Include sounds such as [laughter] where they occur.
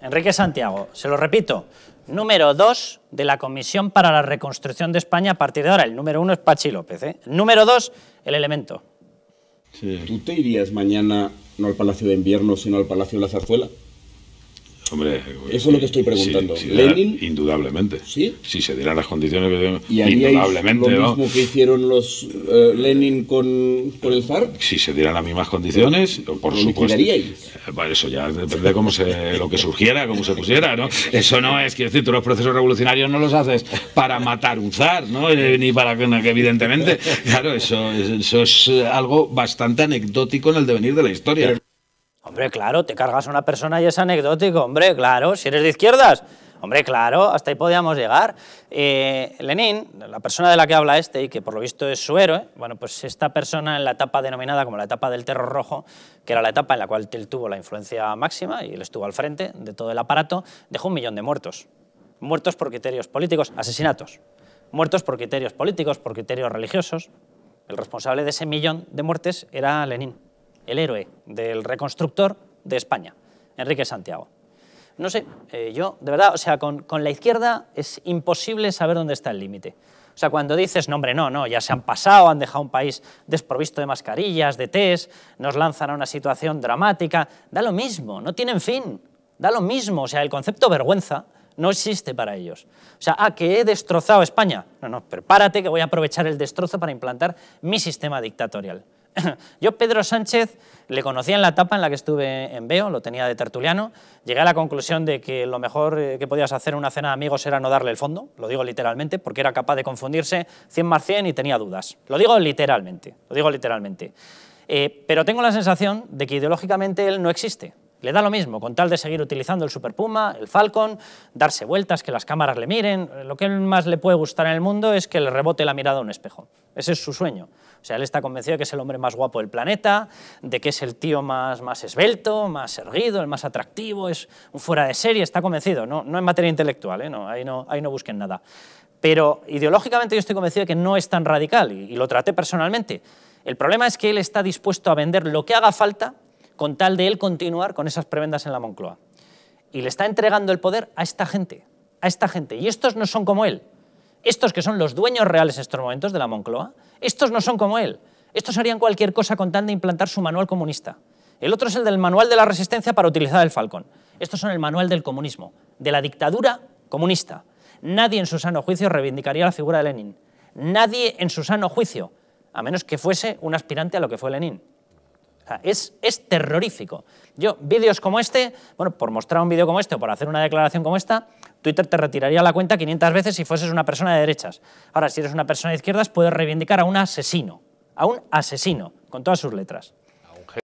Enrique Santiago, se lo repito, número 2 de la Comisión para la Reconstrucción de España a partir de ahora. El número uno es Pachi López. ¿eh? Número 2, el elemento. Sí. ¿Tú te irías mañana no al Palacio de Invierno, sino al Palacio de la Zarzuela? eso es lo que estoy preguntando. Lenin, indudablemente. Si se dieran las condiciones pues, que indudablemente. hicieron los eh, Lenin con, con, el zar. Si se dieran las mismas condiciones, por ¿Lo supuesto. eso ya depende de cómo se, lo que surgiera, cómo se pusiera, ¿no? Eso no es, quiero decir, tú los procesos revolucionarios no los haces para matar un zar, ¿no? Eh, ni para que, evidentemente, claro, eso, eso es algo bastante anecdótico en el devenir de la historia. Hombre, claro, te cargas a una persona y es anecdótico, hombre, claro, si eres de izquierdas. Hombre, claro, hasta ahí podíamos llegar. Eh, Lenin, la persona de la que habla este y que por lo visto es su héroe, bueno, pues esta persona en la etapa denominada como la etapa del terror rojo, que era la etapa en la cual él tuvo la influencia máxima y él estuvo al frente de todo el aparato, dejó un millón de muertos. Muertos por criterios políticos, asesinatos. Muertos por criterios políticos, por criterios religiosos. El responsable de ese millón de muertes era Lenin el héroe del reconstructor de España, Enrique Santiago. No sé, eh, yo, de verdad, o sea, con, la izquierda es imposible saber dónde está el límite. O sea, cuando dices, no, hombre, no, no, ya se han pasado, han dejado un país desprovisto de mascarillas, de test, nos lanzan a una situación dramática, da lo mismo, no tienen fin, da lo mismo, o sea, el concepto vergüenza no existe para ellos. O sea, ah, que he destrozado España. No, no, prepárate que voy a aprovechar el destrozo para implantar mi sistema dictatorial. [coughs] Yo Pedro Sánchez le conocía en la etapa en la que estuve en Veo, lo tenía de tertuliano, llegué a la conclusión de que lo mejor eh, que podías hacer en una cena de amigos era no darle el fondo, lo digo literalmente, porque era capaz de confundirse 100 más 100 y tenía dudas. Lo digo literalmente, lo digo literalmente. Eh, pero tengo la sensación de que ideológicamente él no existe. Le da lo mismo, con tal de seguir utilizando el Super Puma, el Falcon, darse vueltas, que las cámaras le miren. Lo que más le puede gustar en el mundo es que le rebote la mirada a un espejo. Ese es su sueño. O sea, él está convencido de que es el hombre más guapo del planeta, de que es el tío más, más esbelto, más erguido, el más atractivo, es un fuera de serie, está convencido. No, en materia intelectual, ¿eh? no, ahí, no, busquen nada. Pero ideológicamente yo estoy convencido de que no es tan radical y lo traté personalmente. El problema es que él está dispuesto a vender lo que haga falta con tal de él continuar con esas prebendas en la Moncloa. Y le está entregando el poder a esta gente, a esta gente. Y estos no son como él. Estos que son los dueños reales en estos momentos de la Moncloa, estos no son como él. Estos harían cualquier cosa con tal de implantar su manual comunista. El otro es el del manual de la resistencia para utilizar el falcón. Estos son el manual del comunismo, de la dictadura comunista. Nadie en su sano juicio reivindicaría la figura de Lenin. Nadie en su sano juicio, a menos que fuese un aspirante a lo que fue Lenin es, terrorífico. Yo, vídeos como este, bueno, por mostrar un vídeo como este o por hacer una declaración como esta, Twitter te retiraría la cuenta 500 veces si fueses una persona de derechas. Ahora, si eres una persona de izquierdas, puedes reivindicar a un asesino, a un asesino, con todas sus letras.